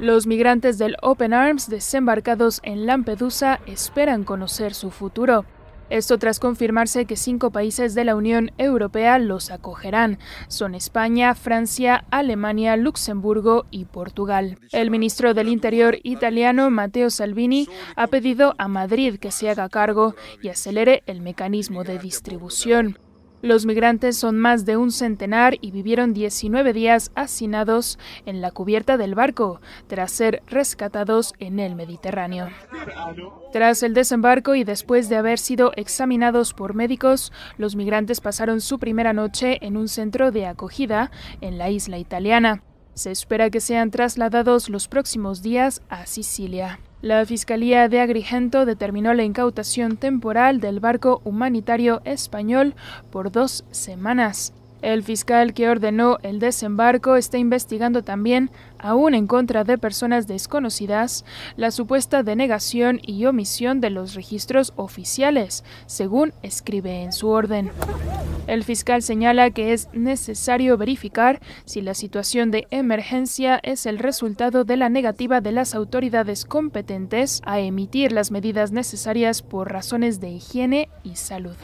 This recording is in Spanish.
Los migrantes del Open Arms desembarcados en Lampedusa esperan conocer su futuro. Esto tras confirmarse que cinco países de la Unión Europea los acogerán. Son España, Francia, Alemania, Luxemburgo y Portugal. El ministro del Interior italiano, Matteo Salvini, ha pedido a Madrid que se haga cargo y acelere el mecanismo de distribución. Los migrantes son más de un centenar y vivieron 19 días hacinados en la cubierta del barco, tras ser rescatados en el Mediterráneo. Tras el desembarco y después de haber sido examinados por médicos, los migrantes pasaron su primera noche en un centro de acogida en la isla italiana. Se espera que sean trasladados los próximos días a Sicilia. La Fiscalía de Agrigento determinó la incautación temporal del barco humanitario español por dos semanas. El fiscal que ordenó el desembarco está investigando también, aún en contra de personas desconocidas, la supuesta denegación y omisión de los registros oficiales, según escribe en su orden. El fiscal señala que es necesario verificar si la situación de emergencia es el resultado de la negativa de las autoridades competentes a emitir las medidas necesarias por razones de higiene y salud.